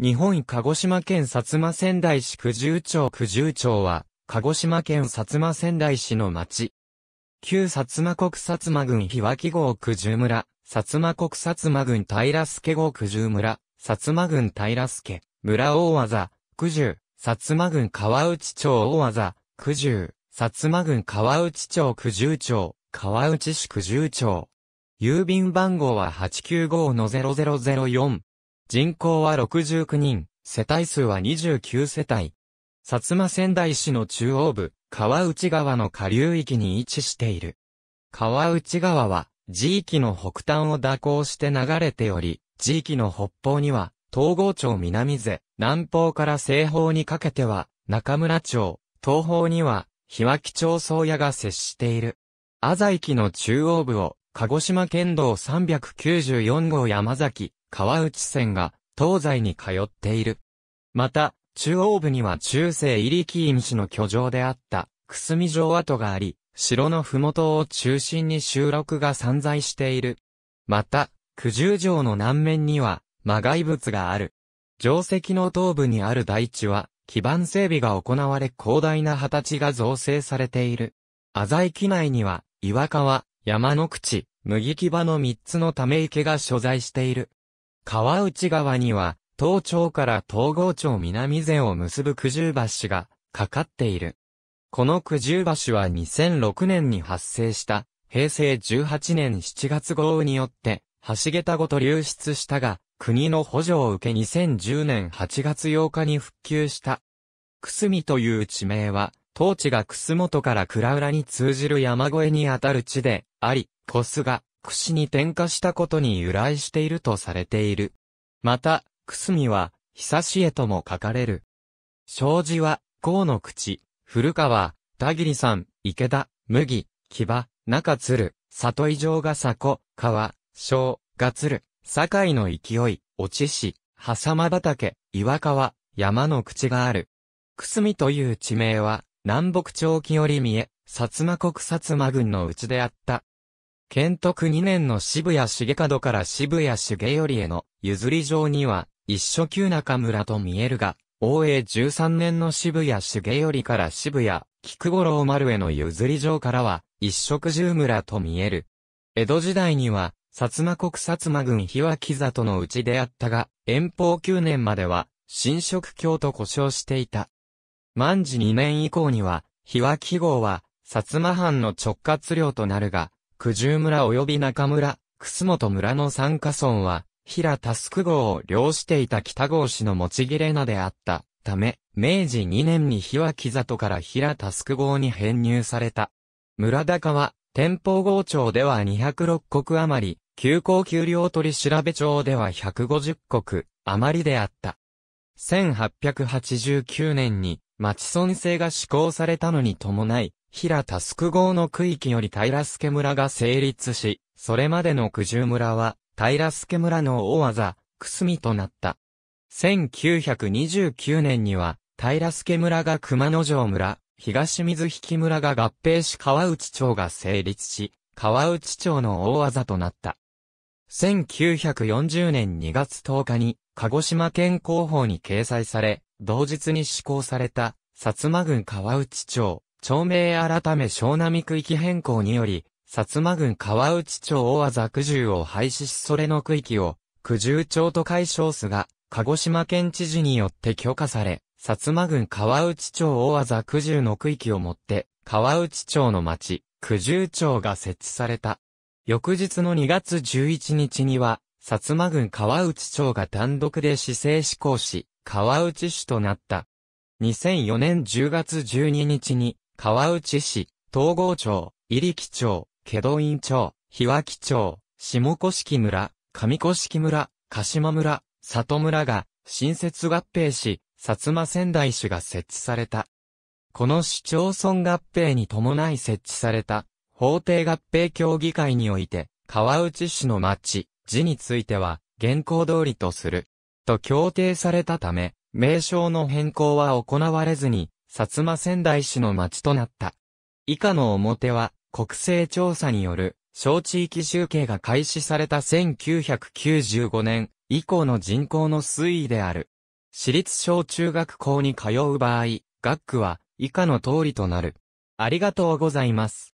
日本鹿児島県薩摩仙台市九十町九十町は、鹿児島県薩摩仙台市の町。旧薩摩国薩摩郡日脇郷九十村、薩摩国薩摩郡平助郷九十村、薩摩郡平助、村大技、九十、薩摩郡川内町大技、九十、薩摩郡川内町九十町、川内市九十町。郵便番号は895-0004。人口は69人、世帯数は29世帯。薩摩仙台市の中央部、川内川の下流域に位置している。川内川は、地域の北端を蛇行して流れており、地域の北方には、東郷町南瀬、南方から西方にかけては、中村町、東方には、日脇町宗谷が接している。浅井木の中央部を、鹿児島県道394号山崎、川内線が東西に通っている。また、中央部には中世イリキーム氏の居城であった、くすみ城跡があり、城の麓を中心に収録が散在している。また、九十城の南面には、魔外物がある。城跡の東部にある大地は、基盤整備が行われ広大な畑地が造成されている。浅井機内には、岩川、山の口、麦木場の三つのため池が所在している。川内川には、東町から東郷町南前を結ぶ九十橋がかかっている。この九十橋は2006年に発生した平成18年7月豪雨によって橋桁ごと流出したが、国の補助を受け2010年8月8日に復旧した。くすみという地名は、当地がくす元から倉浦に通じる山越えにあたる地であり、小菅、櫛に点火したことに由来しているとされている。また、くすみは、久しへとも書かれる。障子は、河の口、古川、田切さん、池田、麦、木場、中鶴、里井城が迫、川、小、が鶴、堺の勢い、落ちし、狭間畑、岩川、山の口がある。くすみという地名は、南北朝期より見え、薩摩国薩摩軍のうちであった。建徳2年の渋谷重門から渋谷重頼への譲り状には、一所旧中村と見えるが、応永13年の渋谷重頼から渋谷、菊五郎丸への譲り状からは、一色十村と見える。江戸時代には、薩摩国薩摩軍日脇座里のうちであったが、遠方9年までは、新色教と呼称していた。万治2年以降には、日脇号は、薩摩藩の直轄領となるが、九十村及び中村、楠本村の三家村は、平スク号を漁していた北郷氏の持ち切れ名であったため、明治2年に日脇里から平スク号に編入された。村高は、天保郷町では206国余り、急行給料取調べ町では150国余りであった。1889年に町村制が施行されたのに伴い、平田宿郷の区域より平助村が成立し、それまでの九十村は、平助村の大技、くすみとなった。1929年には、平助村が熊野城村、東水引村が合併し川内町が成立し、川内町の大技となった。1940年2月10日に、鹿児島県広報に掲載され、同日に施行された、薩摩郡川内町、町名改め湘南区域変更により、薩摩郡川内町大技九十を廃止しそれの区域を、九十町と解消すが、鹿児島県知事によって許可され、薩摩郡川内町大技九十の区域をもって、川内町の町、九十町が設置された。翌日の2月11日には、薩摩郡川内町が単独で市政施行し、川内市となった。2004年10月12日に、川内市、東郷町、入木町、祁答院町、日脇町、下甑村、上甑村、鹿島村、里村が、新設合併し、薩摩仙台市が設置された。この市町村合併に伴い設置された、法定合併協議会において、川内市の町、字については、現行通りとする。と協定されたため、名称の変更は行われずに、薩摩仙台市の町となった。以下の表は、国勢調査による、小地域集計が開始された1995年以降の人口の推移である。私立小中学校に通う場合、学区は以下の通りとなる。ありがとうございます。